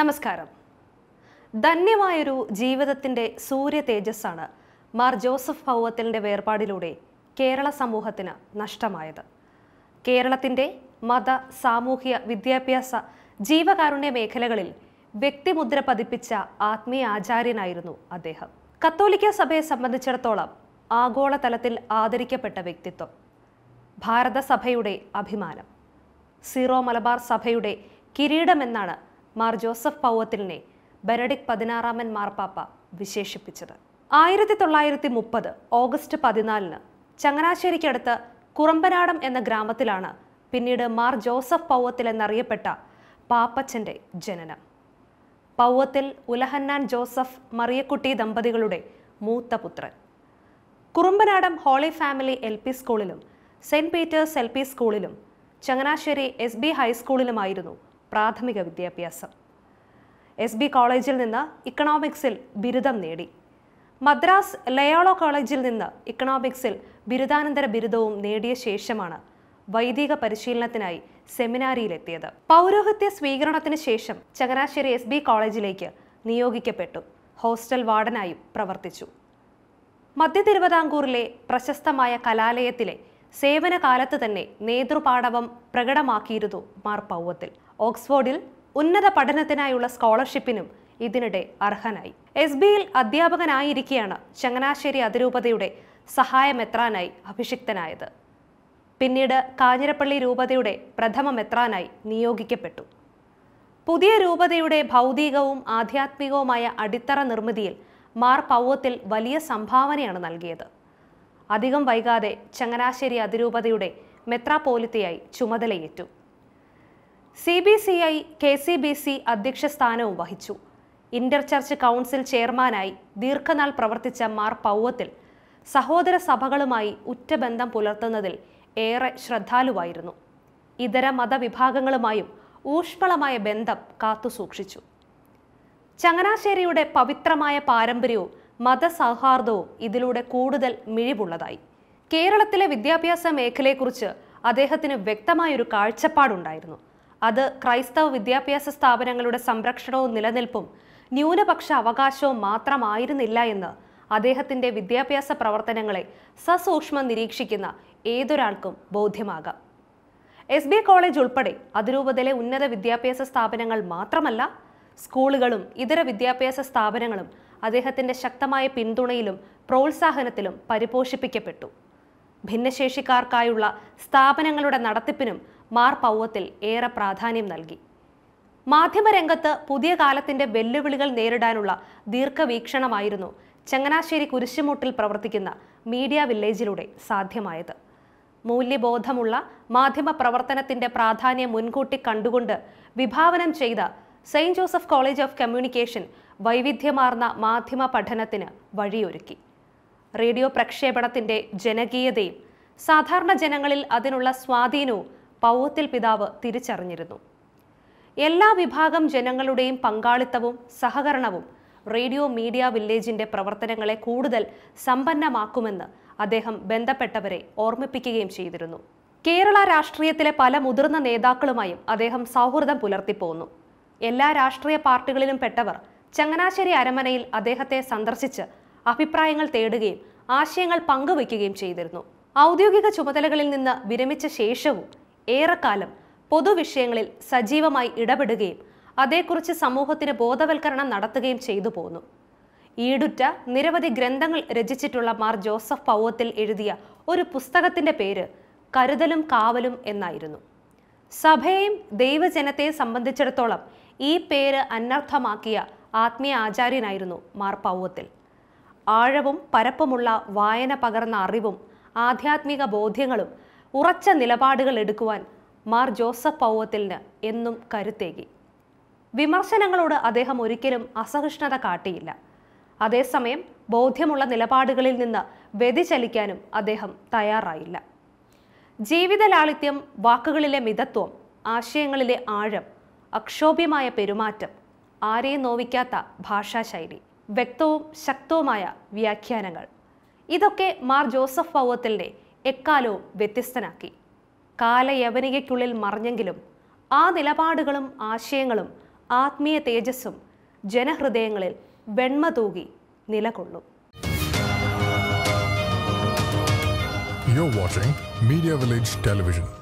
നമസ്കാരം ധന്യമായൊരു ജീവിതത്തിൻ്റെ സൂര്യ തേജസ്സാണ് മാർ ജോസഫ് ഭൗവത്തലിൻ്റെ വേർപാടിലൂടെ കേരള സമൂഹത്തിന് നഷ്ടമായത് കേരളത്തിൻ്റെ മത സാമൂഹ്യ വിദ്യാഭ്യാസ ജീവകാരുണ്യ മേഖലകളിൽ വ്യക്തിമുദ്ര പതിപ്പിച്ച ആത്മീയ ആചാര്യനായിരുന്നു അദ്ദേഹം കത്തോലിക്ക സഭയെ സംബന്ധിച്ചിടത്തോളം ആഗോളതലത്തിൽ ആദരിക്കപ്പെട്ട വ്യക്തിത്വം ഭാരതസഭയുടെ അഭിമാനം സീറോ മലബാർ സഭയുടെ കിരീടമെന്നാണ് മാർ ജോസഫ് പൗവത്തിലിനെ ബെനഡിക് പതിനാറാമൻ മാർപ്പാപ്പ വിശേഷിപ്പിച്ചത് ആയിരത്തി തൊള്ളായിരത്തി മുപ്പത് ഓഗസ്റ്റ് പതിനാലിന് ചങ്ങനാശ്ശേരിക്കടുത്ത് കുറമ്പനാടം എന്ന ഗ്രാമത്തിലാണ് പിന്നീട് മാർ ജോസഫ് പൗവത്തിൽ എന്നറിയപ്പെട്ട പാപ്പച്ചൻ്റെ ജനനം പൗവത്തിൽ ഉലഹന്നാൻ ജോസഫ് മറിയക്കുട്ടി ദമ്പതികളുടെ മൂത്ത പുത്രൻ Kurumbanadam Holy Family L P സ്കൂളിലും സെൻറ്റ് പീറ്റേഴ്സ് എൽ പി സ്കൂളിലും ചങ്ങനാശ്ശേരി എസ് ബി ഹൈസ്കൂളിലുമായിരുന്നു പ്രാഥമിക വിദ്യാഭ്യാസം എസ് ബി കോളേജിൽ നിന്ന് ഇക്കണോമിക്സിൽ ബിരുദം നേടി മദ്രാസ് ലയോളോ കോളേജിൽ നിന്ന് ഇക്കണോമിക്സിൽ ബിരുദാനന്തര ബിരുദവും നേടിയ ശേഷമാണ് വൈദിക പരിശീലനത്തിനായി സെമിനാരിയിലെത്തിയത് പൗരോഹിത്യ സ്വീകരണത്തിന് ശേഷം ചങ്ങനാശ്ശേരി എസ് ബി കോളേജിലേക്ക് നിയോഗിക്കപ്പെട്ടു ഹോസ്റ്റൽ വാർഡനായും പ്രവർത്തിച്ചു മധ്യ തിരുവിതാംകൂറിലെ പ്രശസ്തമായ കലാലയത്തിലെ സേവനകാലത്ത് തന്നെ നേതൃപാടവം പ്രകടമാക്കിയിരുന്നു മാർ പൗവത്തിൽ ഓക്സ്ഫോർഡിൽ ഉന്നത പഠനത്തിനായുള്ള സ്കോളർഷിപ്പിനും ഇതിനിടെ അർഹനായി എസ് ബിയിൽ അധ്യാപകനായിരിക്കെയാണ് ചങ്ങനാശ്ശേരി അതിരൂപതയുടെ സഹായമെത്രാനായി അഭിഷിക്തനായത് പിന്നീട് കാഞ്ഞിരപ്പള്ളി രൂപതയുടെ പ്രഥമ മെത്രാനായി നിയോഗിക്കപ്പെട്ടു പുതിയ രൂപതയുടെ ഭൗതികവും ആധ്യാത്മികവുമായ അടിത്തറ നിർമ്മിതിയിൽ മാർ പൗവത്തിൽ വലിയ സംഭാവനയാണ് നൽകിയത് അധികം വൈകാതെ ചങ്ങനാശ്ശേരി അതിരൂപതയുടെ മെത്രാപോലിത്തയായി ചുമതലയേറ്റു C B C I K C B C അധ്യക്ഷ സ്ഥാനവും വഹിച്ചു ഇന്റർ ചർച്ച് കൗൺസിൽ ചെയർമാനായി ദീർഘനാൾ പ്രവർത്തിച്ച മാർ പൗവത്തിൽ സഹോദര സഭകളുമായി ഉറ്റബന്ധം പുലർത്തുന്നതിൽ ഏറെ ശ്രദ്ധാലുവായിരുന്നു ഇതര മതവിഭാഗങ്ങളുമായും ഊഷ്മളമായ ബന്ധം കാത്തുസൂക്ഷിച്ചു ചങ്ങനാശ്ശേരിയുടെ പവിത്രമായ പാരമ്പര്യവും മതസൗഹാർദ്ദവും ഇതിലൂടെ കൂടുതൽ മിഴിവുള്ളതായി കേരളത്തിലെ വിദ്യാഭ്യാസ മേഖലയെക്കുറിച്ച് അദ്ദേഹത്തിന് വ്യക്തമായൊരു കാഴ്ചപ്പാടുണ്ടായിരുന്നു അത് ക്രൈസ്തവ വിദ്യാഭ്യാസ സ്ഥാപനങ്ങളുടെ സംരക്ഷണവും നിലനിൽപ്പും ന്യൂനപക്ഷ അവകാശവും മാത്രമായിരുന്നില്ല എന്ന് അദ്ദേഹത്തിൻ്റെ വിദ്യാഭ്യാസ പ്രവർത്തനങ്ങളെ സസൂക്ഷ്മം നിരീക്ഷിക്കുന്ന ഏതൊരാൾക്കും ബോധ്യമാകാം എസ് ബി കോളേജ് ഉൾപ്പെടെ അതിരൂപതയിലെ ഉന്നത വിദ്യാഭ്യാസ സ്ഥാപനങ്ങൾ മാത്രമല്ല സ്കൂളുകളും ഇതര വിദ്യാഭ്യാസ സ്ഥാപനങ്ങളും അദ്ദേഹത്തിന്റെ ശക്തമായ പിന്തുണയിലും പ്രോത്സാഹനത്തിലും പരിപോഷിപ്പിക്കപ്പെട്ടു ഭിന്നശേഷിക്കാർക്കായുള്ള സ്ഥാപനങ്ങളുടെ നടത്തിപ്പിനും മാർ പൗവത്തിൽ ഏറെ പ്രാധാന്യം നൽകി മാധ്യമരംഗത്ത് പുതിയ കാലത്തിന്റെ വെല്ലുവിളികൾ നേരിടാനുള്ള ദീർഘവീക്ഷണമായിരുന്നു ചങ്ങനാശ്ശേരി കുരിശുമൂട്ടിൽ പ്രവർത്തിക്കുന്ന മീഡിയ വില്ലേജിലൂടെ സാധ്യമായത് മൂല്യബോധമുള്ള മാധ്യമ പ്രവർത്തനത്തിന്റെ പ്രാധാന്യം മുൻകൂട്ടി കണ്ടുകൊണ്ട് വിഭാവനം ചെയ്ത Saint Joseph College of Communication വൈവിധ്യമാർന്ന മാധ്യമ പഠനത്തിന് വഴിയൊരുക്കി റേഡിയോ പ്രക്ഷേപണത്തിൻ്റെ ജനകീയതയും സാധാരണ ജനങ്ങളിൽ അതിനുള്ള സ്വാധീനവും പൗവത്തിൽ പിതാവ് തിരിച്ചറിഞ്ഞിരുന്നു എല്ലാ വിഭാഗം ജനങ്ങളുടെയും പങ്കാളിത്തവും സഹകരണവും റേഡിയോ മീഡിയ വില്ലേജിന്റെ പ്രവർത്തനങ്ങളെ കൂടുതൽ സമ്പന്നമാക്കുമെന്ന് അദ്ദേഹം ബന്ധപ്പെട്ടവരെ ഓർമ്മിപ്പിക്കുകയും ചെയ്തിരുന്നു കേരള രാഷ്ട്രീയത്തിലെ പല മുതിർന്ന നേതാക്കളുമായും അദ്ദേഹം സൗഹൃദം പുലർത്തിപ്പോന്നു എല്ലാ രാഷ്ട്രീയ പാർട്ടികളിലും പെട്ടവർ ചങ്ങനാശ്ശേരി അരമനയിൽ അദ്ദേഹത്തെ സന്ദർശിച്ച് അഭിപ്രായങ്ങൾ തേടുകയും ആശയങ്ങൾ പങ്കുവയ്ക്കുകയും ചെയ്തിരുന്നു ഔദ്യോഗിക ചുമതലകളിൽ നിന്ന് വിരമിച്ച ശേഷവും ഏറെക്കാലം പൊതുവിഷയങ്ങളിൽ സജീവമായി ഇടപെടുകയും അതേക്കുറിച്ച് സമൂഹത്തിന് ബോധവൽക്കരണം നടത്തുകയും ചെയ്തു പോന്നു ഈടുറ്റ നിരവധി ഗ്രന്ഥങ്ങൾ രചിച്ചിട്ടുള്ള മാർ ജോസഫ് പൗവത്തിൽ എഴുതിയ ഒരു പുസ്തകത്തിൻ്റെ പേര് കരുതലും കാവലും എന്നായിരുന്നു സഭയെയും ദൈവജനത്തെയും സംബന്ധിച്ചിടത്തോളം ഈ പേര് അനർത്ഥമാക്കിയ ആത്മീയ ആചാര്യനായിരുന്നു മാർപ്പാവത്തിൽ ആഴവും പരപ്പുമുള്ള വായന പകർന്ന അറിവും ആധ്യാത്മിക ബോധ്യങ്ങളും ഉറച്ച നിലപാടുകൾ എടുക്കുവാൻ മാർ ജോസഫ് പൗവത്തിലിന് എന്നും കരുത്തേകി വിമർശനങ്ങളോട് അദ്ദേഹം ഒരിക്കലും അസഹിഷ്ണുത കാട്ടിയില്ല അതേസമയം ബോധ്യമുള്ള നിലപാടുകളിൽ നിന്ന് വ്യതിചലിക്കാനും അദ്ദേഹം തയ്യാറായില്ല ജീവിത ലാളിത്യം വാക്കുകളിലെ മിതത്വം ആശയങ്ങളിലെ ആഴം അക്ഷോഭ്യമായ പെരുമാറ്റം ആരെയും നോവിക്കാത്ത ഭാഷാശൈലി വ്യക്തവും ശക്തവുമായ വ്യാഖ്യാനങ്ങൾ ഇതൊക്കെ മാർ ജോസഫ് പൗവത്തിൻ്റെ എക്കാലവും വ്യത്യസ്തനാക്കി കാലയവനികയ്ക്കുള്ളിൽ മറിഞ്ഞെങ്കിലും ആ നിലപാടുകളും ആശയങ്ങളും ആത്മീയ തേജസ്സും ജനഹൃദയങ്ങളിൽ വെണ്മ തൂകി നിലകൊള്ളും You're watching Media Village Television.